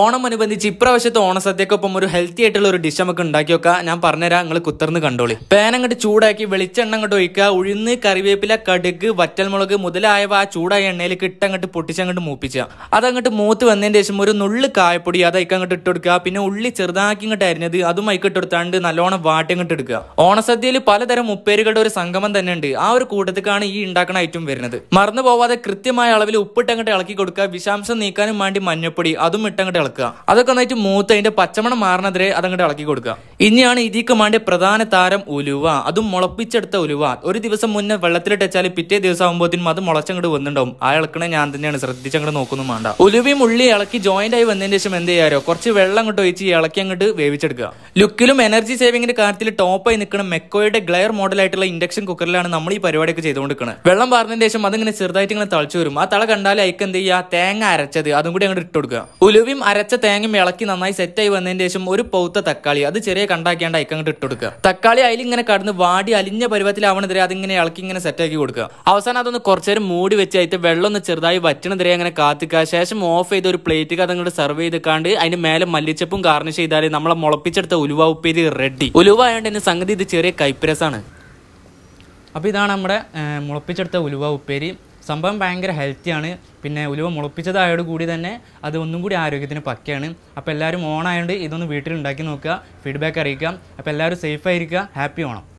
ഓണം അനുബന്ധിച്ച് ഇപ്രാവശ്യത്തെ ഓണസദ്യക്കൊപ്പം ഒരു ഹെൽത്തി ആയിട്ടുള്ള ഒരു ഡിഷ് നമുക്ക് ഉണ്ടാക്കി വെക്കാം ഞാൻ പറഞ്ഞുതരാം നിങ്ങൾ കുത്തർന്ന് കണ്ടോളി പാൻ അങ്ങോട്ട് ചൂടാക്കി വെളിച്ചെണ്ണ അങ്ങോട്ട് ഒഴിക്കുക ഉഴുന്ന് കറിവേപ്പില കടുക് വറ്റൽമുളക് മുതലായവ ആ ചൂടായ എണ്ണയിലേക്ക് ഇട്ട് അങ്ങോട്ട് പൊട്ടിച്ചങ്ങോട്ട് മൂപ്പിച്ച അതങ്ങോട്ട് മൂത്ത് വന്നതിന് ശേഷം ഒരു നുള്ളു കായപ്പൊടി അതൈക്ക് അങ്ങോട്ട് ഇട്ട് കൊടുക്കുക പിന്നെ ഉള്ളി ചെറുതാക്കി ഇങ്ങോട്ട് അരിഞ്ഞത് അതും അയക്ക് കൊടുത്താണ്ട് നല്ലോണം വാട്ടി അങ്ങോട്ട് എടുക്കുക ഓണസദ്യയിൽ പലതരം മുപ്പേരുകളുടെ ഒരു സംഗമം തന്നെ ഉണ്ട് ആ ഒരു കൂട്ടത്തിലാണ് ഈ ഉണ്ടാക്കുന്ന ഐറ്റം വരുന്നത് മറന്നു പോവാതെ കൃത്യമായ അളവിൽ ഉപ്പിട്ട് അങ്ങോട്ട് ഇളക്കി കൊടുക്കുക വിഷാംശം നീക്കാനും വേണ്ടി മഞ്ഞപ്പൊടി അതും ഇട്ടങ്ങോട്ട് ഇളക്കുക അതൊക്കെ നന്നായിട്ട് മൂത്ത് അതിന്റെ പച്ചമണം മാറണതിരെ അതങ്ങോട്ട് ഇളക്കി കൊടുക്കുക ഇനിയാണ് ഇതിക്ക് പ്രധാന താരം ഉലുവ അതും മുളപ്പിച്ചെടുത്ത ഉലുവ ഒരു ദിവസം മുന്നേ വെള്ളത്തിലിട്ട് വെച്ചാൽ പിറ്റേ ദിവസം ആകുമ്പോഴത്തേനും അത് മുളച്ചങ്ങോട്ട് വന്നിട്ടുണ്ടാവും ആ ഇളക്കണേ ഞാൻ തന്നെയാണ് ശ്രദ്ധിച്ചങ്ങോട്ട് നോക്കുന്നു വേണ്ട ഉലുവയും ഉള്ളി ഇളക്കി ജോയിന്റ് ആയി വന്നതിന് ശേഷം എന്ത് ചെയ്യാരോ കുറച്ച് വെള്ളം അങ്ങോട്ട് ഒഴിച്ച് ഇളക്കി അങ്ങോട്ട് വേവിച്ചെടുക്കുക ലുക്കിലും എനർജി സേവിങ്ങിന്റെ കാര്യത്തിൽ ടോപ്പായി നിൽക്കുന്ന മെക്കോയുടെ ഗ്ലെയർ മോഡലായിട്ടുള്ള ഇൻഡക്ഷൻ കുക്കറിലാണ് നമ്മൾ ഈ പരിപാടിയൊക്കെ ചെയ്തുകൊണ്ടിരിക്കുന്നത് വെള്ളം പാർന്നതിന് ശേഷം അതിങ്ങനെ ചെറുതായിട്ട് ഇങ്ങനെ തളിച്ചു വരും ആ തള കണ്ടാൽ അയക്കെന്ത് ചെയ്യുക തേങ്ങ അരച്ചത് അതും കൂടി അങ്ങോട്ട് ഇട്ടുകൊടുക്കുക കൊടുക്കുക ഉലുവയും അരച്ച തേങ്ങ ഇളക്കി നന്നായി സെറ്റായി വന്നതിന് ശേഷം ഒരു പൗത്ത തക്കാളി അത് ചെറിയ കണ്ടാക്കിയാണ്ട് ഐക്കങ്ങട്ട് ഇട്ട് കൊടുക്കുക തക്കാളി ഇങ്ങനെ കടന്ന് വാടി അലിഞ്ഞ പരുവത്തിലാവണതിരെ അതിങ്ങനെ ഇളക്കി ഇങ്ങനെ സെറ്റാക്കി കൊടുക്കുക അവസാനം അതൊന്ന് കുറച്ചു നേരം മൂടി വെച്ച് അതിൽ വെള്ളം ഒന്ന് ചെറുതായി വറ്റണതിരെ അങ്ങനെ കാത്തിക്കുക ശേഷം ഓഫ് ചെയ്ത് ഒരു പ്ലേറ്റ് അതങ്ങോട്ട് സെർവ് കാണ്ട് അതിന്റെ മേലെ മല്ലിച്ചപ്പും ഗാർണിഷ് ചെയ്താൽ നമ്മളെ മുളപ്പിച്ചെടുത്ത ഉലുവ ഉപ്പേരി റെഡി ഉലുവ ആയതുകൊണ്ട് എന്റെ സംഗതി ഇത് ചെറിയ കൈപ്പരസാണ് അപ്പോൾ ഇതാണ് നമ്മുടെ മുളപ്പിച്ചെടുത്ത ഉലുവ ഉപ്പേരി സംഭവം ഭയങ്കര ഹെൽത്തിയാണ് പിന്നെ ഉലുവ മുളപ്പിച്ചതായോട് കൂടി തന്നെ അത് ഒന്നും കൂടി ആരോഗ്യത്തിന് പക്കയാണ് അപ്പോൾ എല്ലാവരും ഓണായതുകൊണ്ട് ഇതൊന്ന് ഉണ്ടാക്കി നോക്കുക ഫീഡ്ബാക്ക് അറിയിക്കുക അപ്പോൾ എല്ലാവരും സേഫ് ആയിരിക്കുക ഹാപ്പി ഓണം